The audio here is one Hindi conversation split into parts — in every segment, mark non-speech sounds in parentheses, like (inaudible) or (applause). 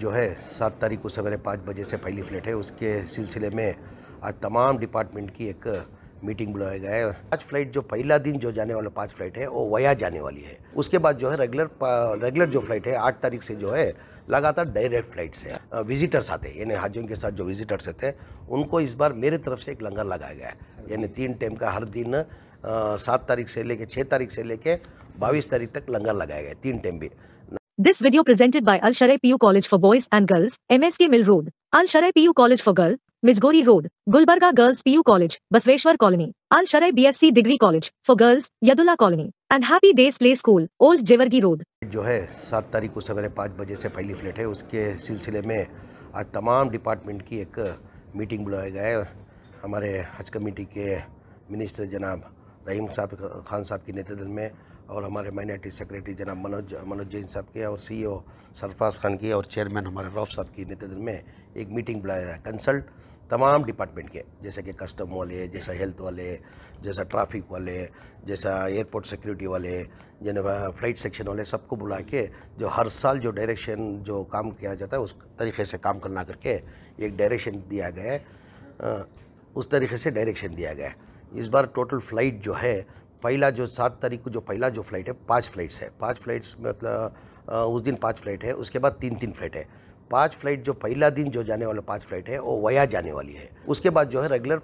जो है सात तारीख को सवेरे पाँच बजे से पहली फ्लैट है उसके सिलसिले में आज तमाम डिपार्टमेंट की एक मीटिंग बुलाया गया है पाँच फ्लाइट जो पहला दिन जो जाने वाला पाँच फ्लाइट है वो वया जाने वाली है उसके बाद जो है रेगुलर रेगुलर जो फ्लाइट है आठ तारीख से जो है लगातार डायरेक्ट फ्लाइट है विजिटर्स आते हैं यानी हाजियों के साथ जो विजिटर्स रहते हैं उनको इस बार मेरे तरफ से एक लंगर लगाया गया है यानी तीन टाइम का हर दिन सात तारीख से लेके छः तारीख से लेके बाईस तारीख तक लंगर लगाया गया तीन टाइम भी This video presented by Al Sharai PU College for Boys and Girls, MSK Mill Road, Al Sharai PU College for Girl, Mijgori Road, Gulbarga Girls PU College, Basweshwar Colony, Al Sharai BSc Degree College for Girls, Yadulla Colony, and Happy Days Play School, Old Jewargi Road. जो है सात तारीख को सवेरे पाँच बजे से पहली फ्लेट है उसके सिलसिले में आज तमाम डिपार्टमेंट की एक मीटिंग बुलाया गया है हमारे हज कमेटी के मिनिस्टर जनाब रहीम साहब खान साहब के नेतृत्व में और हमारे माइनॉरिटी सेक्रेटरी जनाब मनोज मनोज जैन साहब के और सीईओ e सरफराज खान की और चेयरमैन हमारे रौफ साहब की नेतृत्व में एक मीटिंग बुलाया है कंसल्ट तमाम डिपार्टमेंट के जैसे कि कस्टम वाले जैसा हेल्थ वाले जैसा ट्रैफिक वाले जैसा एयरपोर्ट सिक्योरिटी वाले जिन फ्लाइट सेक्शन वाले सबको बुला के जो हर साल जो डायरेक्शन जो काम किया जाता है उस तरीके से काम करना करके एक डायरेक्शन दिया गया है उस तरीके से डायरेक्शन दिया गया है इस बार टोटल फ्लाइट जो है पहला जो सात तारीख को जो पहला जो फ्लाइट है पाँच फ्लाइट्स है पाँच फ्लाइट्स मतलब उस दिन पाँच फ्लाइट है उसके बाद तीन तीन फ्लाइट है पांच फ्लाइट जो पहला दिन जो जाने वाला पांच फ्लाइट है वो वया जाने वाली है उसके बाद जो है रेगुलर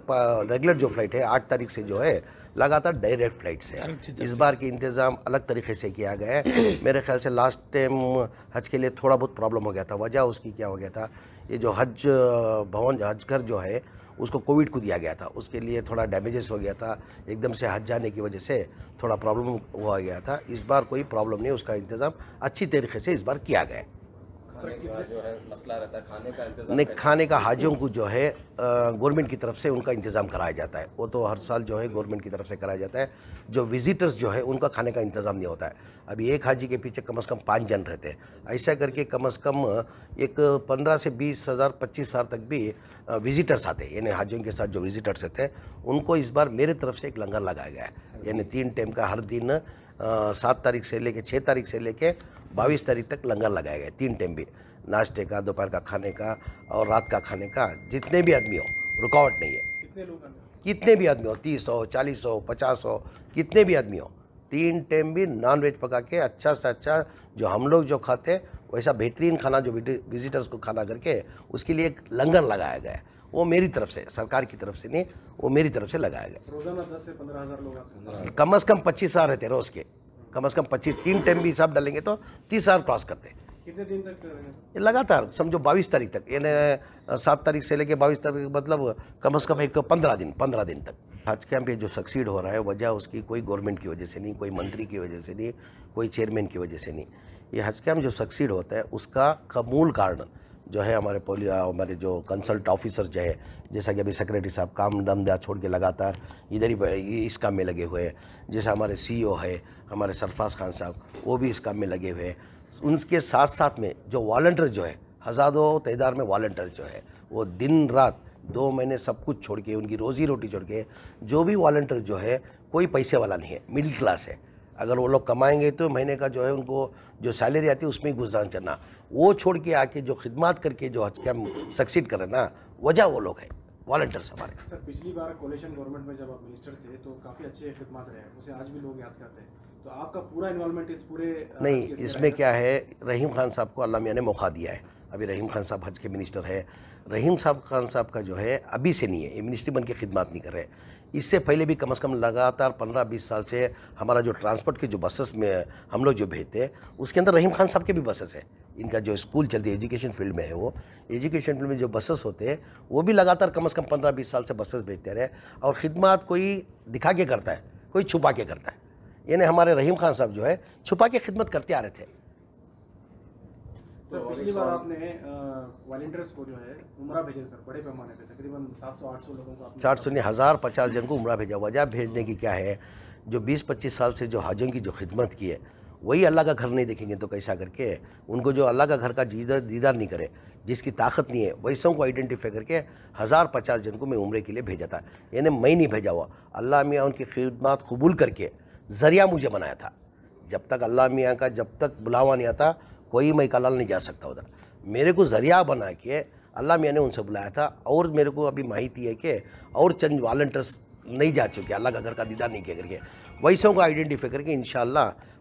रेगुलर जो फ्लाइट है आठ तारीख से जो है लगातार डायरेक्ट फ्लाइट्स है इस बार के इंतज़ाम अलग तरीके से किया गया है (clears throat) मेरे ख्याल से लास्ट टाइम हज के लिए थोड़ा बहुत प्रॉब्लम हो गया था वजह उसकी क्या हो गया था ये जो हज भवन हज घर जो है उसको कोविड को दिया गया था उसके लिए थोड़ा डैमेजेस हो गया था एकदम से हट जाने की वजह से थोड़ा प्रॉब्लम हो गया था इस बार कोई प्रॉब्लम नहीं उसका इंतज़ाम अच्छी तरीके से इस बार किया गया नहीं खाने का हाजियों को जो है गवर्नमेंट की तरफ से उनका इंतज़ाम कराया जाता है वो तो हर साल जो है गवर्नमेंट की तरफ से कराया जाता है जो विजिटर्स जो है उनका खाने का इंतज़ाम नहीं होता है अभी एक हाजी के पीछे कम अज़ कम पाँच जन रहते हैं ऐसा करके कम अज़ कम एक पंद्रह से बीस हज़ार पच्चीस हज़ार तक भी विजिटर्स आते हैं यानी हाजियों के साथ जो विजिटर्स रहते हैं उनको इस बार मेरे तरफ से एक लंगर लगाया गया है यानी तीन टाइम का हर दिन सात तारीख से लेके छः तारीख से लेके बाईस तारीख तक लंगर लगाया गया तीन टाइम भी नाश्ते का दोपहर का खाने का और रात का खाने का जितने भी आदमी हो रुकावट नहीं है कितने भी आदमी हो तीस हो चालीस हो पचास हो कितने भी आदमी हो तीन टाइम भी नॉन वेज पका के अच्छा से अच्छा जो हम लोग जो खाते वैसा बेहतरीन खाना जो विजिटर्स को खाना करके उसके लिए एक लंगर लगाया गया है वो मेरी तरफ से सरकार की तरफ से नहीं वो मेरी तरफ से लगाया गया कम अज़ कम पच्चीस हज़ार रहते रोज़ के कम अज़ कम पच्चीस तीन टाइम भी हिसाब डालेंगे तो तीस हज़ार क्रॉस करते कितने दिन तक लगातार समझो बाईस तारीख तक यानी सात तारीख से लेके बाईस तारीख मतलब कम से कम एक पंद्रह दिन पंद्रह दिन तक हज कैंप ये जो सक्सीड हो रहा है वजह उसकी कोई गवर्नमेंट की वजह से नहीं कोई मंत्री की वजह से नहीं कोई चेयरमैन की वजह से नहीं ये हज कैम्प जो सक्सीड होता है उसका का मूल कारण जो है हमारे पोलियो हमारे जो कंसल्ट ऑफिसर जो है जैसा कि अभी सेक्रेटरी साहब काम दम दमदा छोड़ के लगातार इधर ही इस काम में लगे हुए हैं जैसे हमारे सीईओ e है हमारे सरफाज खान साहब वो भी इस काम में लगे हुए हैं उनके साथ साथ में जो वॉल्टियर जो है हज़ारों तैदार में वॉल्टियर जो है वो दिन रात दो महीने सब कुछ छोड़ के उनकी रोज़ी रोटी छोड़ के जो भी वॉल्टियर जो है कोई पैसे वाला नहीं है मिडिल क्लास है अगर वो लोग कमाएंगे तो महीने का जो है उनको जो सैलरी आती है उसमें ही गुजरान चलना वो छोड़ के आके जो खिदमत करके जो हज कैम्प सक्सीड करें ना वजह वो लोग हैं वॉल्टियर्स हमारे सर पिछली बार कोलेशन गवर्नमेंट में जब आप मिनिस्टर थे तो काफ़ी अच्छे खिदमत रहे उसे आज भी लोग याद करते हैं तो आपका पूरा इन्वॉलमेंट इस पूरे नहीं इसमें क्या है रहीम खान साहब को अल्लाह मियाँ ने मौका दिया है अभी रहीम खान साहब हज के मिनिस्टर है रहीम साहब खान साहब का जो है अभी से नहीं है ये मिनिस्ट्री बन के खिदमत नहीं कर रहे इससे पहले भी कम अज़ कम लगातार पंद्रह बीस साल से हमारा जो ट्रांसपोर्ट के जो बसेस में हम लोग जो भेजते उसके अंदर रहीम खान साहब के भी बसेस हैं इनका जो स्कूल चलती है एजुकेशन फील्ड में है वो एजुकेशन फील्ड में जो बसेस होते हैं वो भी लगातार कम अज़ कम पंद्रह बीस साल से बसेस भेजते रहे और ख़िदमत कोई दिखा के करता है कोई छुपा के करता है यानी हमारे रहीम खान साहब जो है छुपा के खिदमत करते आ रहे थे सर तो पिछली बार आपने वॉलेंटियर्स को जो है उमरा भेजे सर बड़े पैमाने पे तकरीबन 700 800 लोगों को सात सौ नहीं हज़ार पचास जन को उम्र भेजा वजह भेजने की क्या है जो 20-25 साल से जो हाजों की जो खिदमत की है वही अल्लाह का घर नहीं देखेंगे तो कैसा करके उनको जो अल्लाह का घर का दीदार दीदार नहीं करे जिसकी ताकत नहीं है वैसों को आइडेंटिफाई करके हज़ार पचास जन को मैं उम्र के लिए भेजा था यानी मैं नहीं भेजा हुआ अल्लाह मियाँ उनकी खिदमत कबूल करके ज़रिया मुझे बनाया था जब तक अल्लाह मियाँ का जब तक बुलावा नहीं आता कोई मैं कलाल नहीं जा सकता उधर मेरे को जरिया बना के अल्लाह ने उनसे बुलाया था और मेरे को अभी माहिती है कि और चंद वॉल्टियर्स नहीं जा चुके अल्लाह का घर का दीदा नहीं किया करके वैसों को आइडेंटिफाई करके इन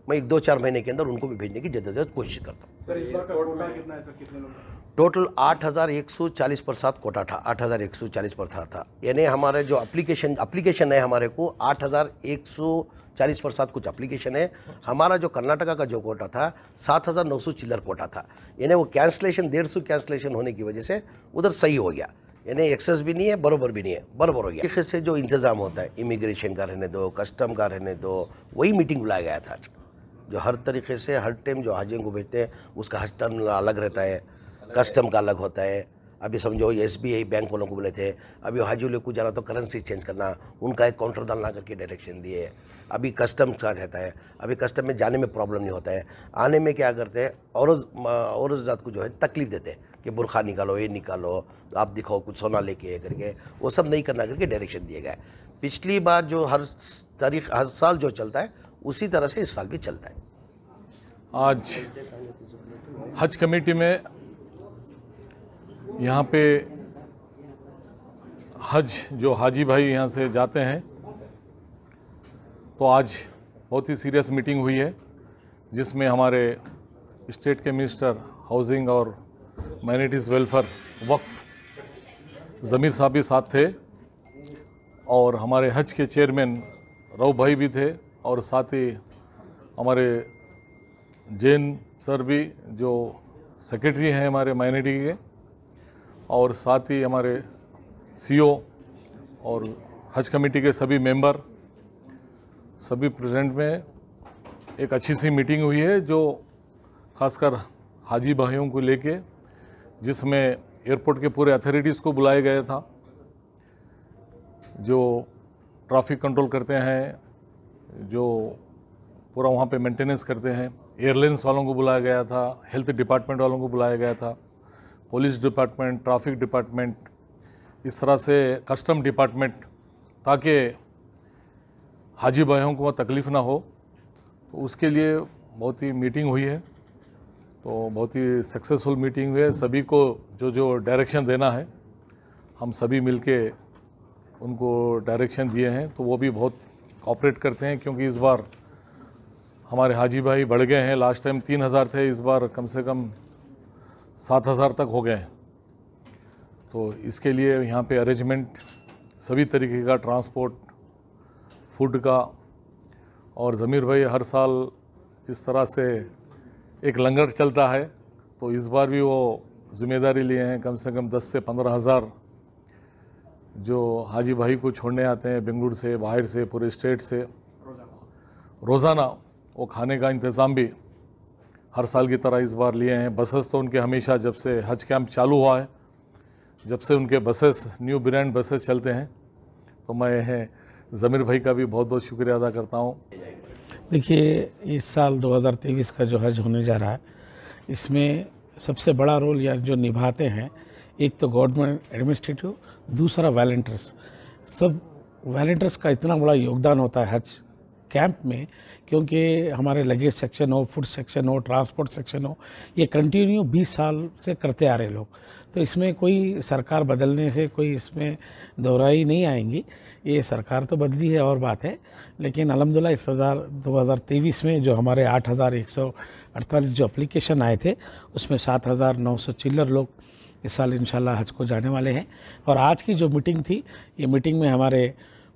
मैं एक दो चार महीने के अंदर उनको भी भेजने की जद्दोजहद कोशिश करता हूँ टोटल आठ हज़ार एक सौ चालीस है कोटा था आठ हज़ार एक सौ चालीस कोटा था पर था यानी हमारे जो अप्लीकेशन अप्लीकेशन है हमारे को आठ हज़ार एक सौ चालीस प्रसाद कुछ अप्लीकेशन है हमारा जो कर्नाटका का जो कोटा था सात हज़ार नौ सौ चिल्लर कोटा था यानी वो कैंसलेशन डेढ़ सौ कैंसलेशन होने की वजह से उधर सही हो गया यानी एक्सेस भी नहीं है बरोबर भी नहीं है बरोबर हो गया तरीके से जो इंतज़ाम होता है इमिग्रेशन का रहने दो कस्टम का रहने दो वही मीटिंग बुलाया गया था जो हर तरीके से हर टाइम जो हाजियों को भेजते हैं उसका हर टर्म अलग रहता है कस्टम का अलग होता है अभी समझो एस बी आई बैंक वालों को बोले थे अभी हाजी लोग को जाना तो करेंसी चेंज करना उनका एक काउंटर डालना करके डायरेक्शन दिए अभी कस्टम का रहता है अभी कस्टम में जाने में प्रॉब्लम नहीं होता है आने में क्या करते हैं और और को जो है तकलीफ़ देते हैं कि बुरखा निकालो ये निकालो आप दिखाओ कुछ सोना लेके करके वो सब नहीं करना करके डायरेक्शन दिए गए पिछली बार जो हर तारीख हर साल जो चलता है उसी तरह से इस साल भी चलता है आज हज कमेटी में यहाँ पे हज जो हाजी भाई यहाँ से जाते हैं तो आज बहुत ही सीरियस मीटिंग हुई है जिसमें हमारे स्टेट के मिनिस्टर हाउसिंग और माइनॉरिटीज़ वेलफेयर वक्फ ज़मीर साहब भी साथ थे और हमारे हज के चेयरमैन रऊ भाई भी थे और साथ ही हमारे जैन सर भी जो सेक्रेटरी हैं हमारे माइनॉरिटी के और साथ ही हमारे सीओ e और हज कमेटी के सभी मेंबर सभी प्रेजेंट में एक अच्छी सी मीटिंग हुई है जो खासकर हाजी भाइयों को लेके जिसमें एयरपोर्ट के पूरे अथॉरिटीज़ को बुलाया गया था जो ट्रैफिक कंट्रोल करते हैं जो पूरा वहाँ पे मेंटेनेंस करते हैं एयरलाइंस वालों को बुलाया गया था हेल्थ डिपार्टमेंट वालों को बुलाया गया था पुलिस डिपार्टमेंट ट्रैफिक डिपार्टमेंट इस तरह से कस्टम डिपार्टमेंट ताकि हाजी भाइयों को तकलीफ़ ना हो तो उसके लिए बहुत ही मीटिंग हुई है तो बहुत ही सक्सेसफुल मीटिंग हुई है सभी को जो जो डायरेक्शन देना है हम सभी मिलके उनको डायरेक्शन दिए हैं तो वो भी बहुत कॉपरेट करते हैं क्योंकि इस बार हमारे हाजी भाई बढ़ गए हैं लास्ट टाइम तीन हज़ार थे इस बार कम से कम सात हज़ार तक हो गए हैं तो इसके लिए यहाँ पे अरेंजमेंट सभी तरीके का ट्रांसपोर्ट फूड का और ज़मीर भाई हर साल जिस तरह से एक लंगर चलता है तो इस बार भी वो जिम्मेदारी लिए हैं कम से कम दस से पंद्रह हज़ार जो हाजी भाई को छोड़ने आते हैं बेंगलुरु से बाहर से पूरे स्टेट से रोज़ाना वो खाने का इंतज़ाम भी हर साल की तरह इस बार लिए हैं बसेस तो उनके हमेशा जब से हज कैंप चालू हुआ है जब से उनके बसेस न्यू ब्रांड बसेस चलते हैं तो मैं ज़मीर भाई का भी बहुत बहुत शुक्रिया अदा करता हूँ देखिए इस साल 2023 का जो हज होने जा रहा है इसमें सबसे बड़ा रोल या जो निभाते हैं एक तो गवर्नमेंट एडमिनिस्ट्रेटिव दूसरा वॉल्टियर्स सब वॉल्टियर्स का इतना बड़ा योगदान होता है हज कैंप में क्योंकि हमारे लगेज सेक्शन हो फूड सेक्शन हो ट्रांसपोर्ट सेक्शन हो ये कंटिन्यू 20 साल से करते आ रहे लोग तो इसमें कोई सरकार बदलने से कोई इसमें दोहराई नहीं आएंगी ये सरकार तो बदली है और बात है लेकिन अलहमदिल्ला इस हज़ार दो हज़ार तेईस में जो हमारे आठ हज़ार एक सौ अड़तालीस जो अप्लीकेशन आए थे उसमें सात हज़ार नौ सौ चिल्लर लोग इस साल इन हज को जाने वाले हैं और आज की जो मीटिंग थी ये मीटिंग में हमारे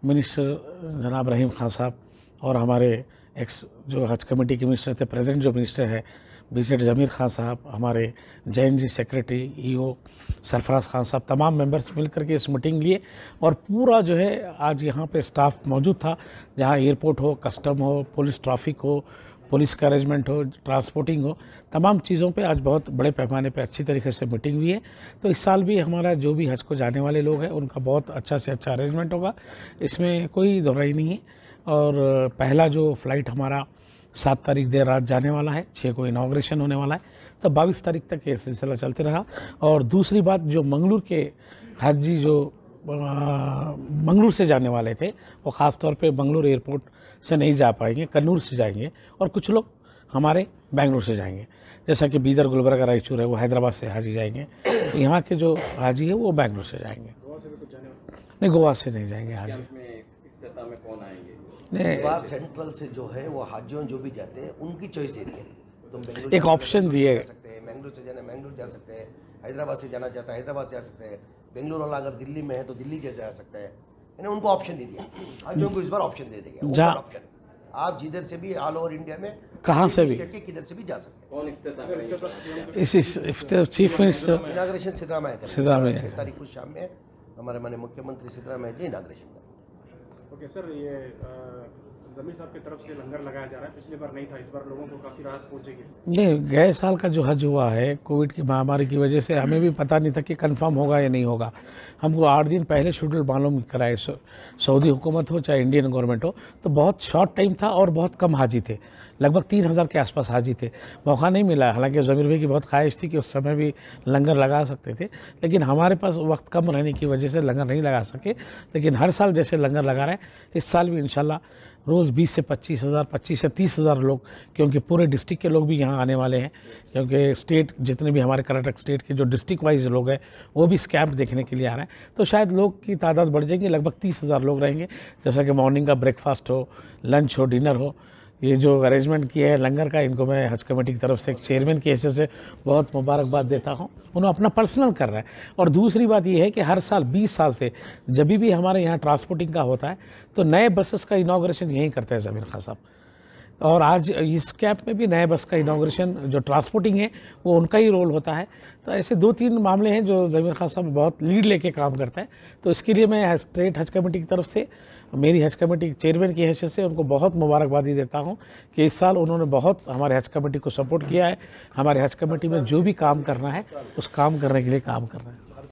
मिनिस्टर जनाब रहीम खान साहब और हमारे एक्स जो हज कमेटी के मिनिस्टर थे प्रेजेंट जो मिनिस्टर है विजिट जमीर खान साहब हमारे जैन जी सेक्रेटरी ओ सरफराज खान साहब तमाम मेंबर्स मिल करके इस मीटिंग लिए और पूरा जो है आज यहाँ पे स्टाफ मौजूद था जहाँ एयरपोर्ट हो कस्टम हो पुलिस ट्रैफिक हो पुलिस का अरेंजमेंट हो ट्रांसपोर्टिंग हो तमाम चीज़ों पे आज बहुत बड़े पैमाने पे अच्छी तरीके से मीटिंग हुई है तो इस साल भी हमारा जो भी हज को जाने वाले लोग हैं उनका बहुत अच्छा से अच्छा अरेंजमेंट होगा इसमें कोई दोहराई नहीं है और पहला जो फ्लाइट हमारा सात तारीख देर रात जाने वाला है छः को इनाग्रेशन होने वाला है तो बाईस तारीख तक ये सिलसिला चलते रहा और दूसरी बात जो मंगलूर के हाजी जो मंगलूर से जाने वाले थे वो ख़ास तौर पे मंगलूर एयरपोर्ट से नहीं जा पाएंगे कन्नूर से जाएंगे और कुछ लोग हमारे बेंगलुरु से जाएंगे जैसा कि बीदर गुलबर्गा रायचूर है वो हैदराबाद से हाजी जाएंगे तो यहाँ के जो हाजी है वो बेंगलुरु से जाएंगे नहीं गोवा से नहीं जाएंगे हाजी में कौन आएंगे बार सेंट्रल से जो है वो हाजियों जो भी जाते हैं उनकी चॉइस देती है तुम तो बेंगलुरु एक ऑप्शन दिए जा सकते हैं मैंगलोर से जाना मैंगलोर जा सकते हैं हैदराबाद से जाना चाहता है हैदराबाद जा सकते हैं बेंगलुरु वाला अगर दिल्ली में है तो दिल्ली जैसे जा सकता है यानी उनको ऑप्शन दे दिया हाजियों को इस बार ऑप्शन दे देगा ऑप्शन आप जिधर से भी ऑल ओवर इंडिया में कहाँ से भी किधर से भी जा सकते हैं चीफ मिनिस्टर इनाग्रेशन सिद्धाम सिद्धरामैया तारीख को शाम में हमारे माने मुख्यमंत्री सिद्धाम inauguration inauguration porque se ríe. Uh, नहीं नहीं गए साल का जो हज हुआ है कोविड की महामारी की वजह से हमें भी पता नहीं था कि कंफर्म होगा या नहीं होगा हमको आठ दिन पहले शेड्यूल मालूम कराए सऊदी हुकूमत हो चाहे इंडियन गवर्नमेंट हो तो बहुत शॉर्ट टाइम था और बहुत कम हाजी थे लगभग तीन हज़ार के आसपास हाजी थे मौका नहीं मिला हालांकि ज़मीर भाई की बहुत ख्वाहिश थी कि उस समय भी लंगर लगा सकते थे लेकिन हमारे पास वक्त कम रहने की वजह से लंगर नहीं लगा सके लेकिन हर साल जैसे लंगर लगा रहे हैं इस साल भी इन रोज़ 20 से 25 हज़ार पच्चीस से तीस हज़ार लोग क्योंकि पूरे डिस्ट्रिक्ट के लोग भी यहाँ आने वाले हैं क्योंकि स्टेट जितने भी हमारे कर्नाटक स्टेट के जो डिस्ट्रिक्ट वाइज लोग हैं वो भी स्कैम्प देखने के लिए आ रहे हैं तो शायद लोग की तादाद बढ़ जाएगी लगभग तीस हज़ार लोग रहेंगे जैसा कि मॉर्निंग का ब्रेकफास्ट हो लंच हो डिनर हो ये जो अरेंजमेंट किया है लंगर का इनको मैं हज कमेटी की तरफ से एक चेयरमैन के हैसियत से बहुत मुबारकबाद देता हूँ उन्होंने अपना पर्सनल कर रहा है और दूसरी बात यह है कि हर साल 20 साल से जब भी हमारे यहाँ ट्रांसपोर्टिंग का होता है तो नए बसेस का इनाग्रेशन यहीं करते हैं जमीन खान साहब और आज इस कैंप में भी नए बस का इनाग्रेशन जो ट्रांसपोर्टिंग है वो उनका ही रोल होता है तो ऐसे दो तीन मामले हैं जो जमीर खान साहब बहुत लीड लेके काम करते हैं तो इसके लिए मैं स्टेट हज कमेटी की तरफ से मेरी हज कमेटी चेयरमैन की हैसियत से उनको बहुत मुबारकबादी देता हूँ कि इस साल उन्होंने बहुत हमारे हज कमेटी को सपोर्ट किया है हमारे हज कमेटी में जो भी काम करना है उस काम करने के लिए काम कर रहे हैं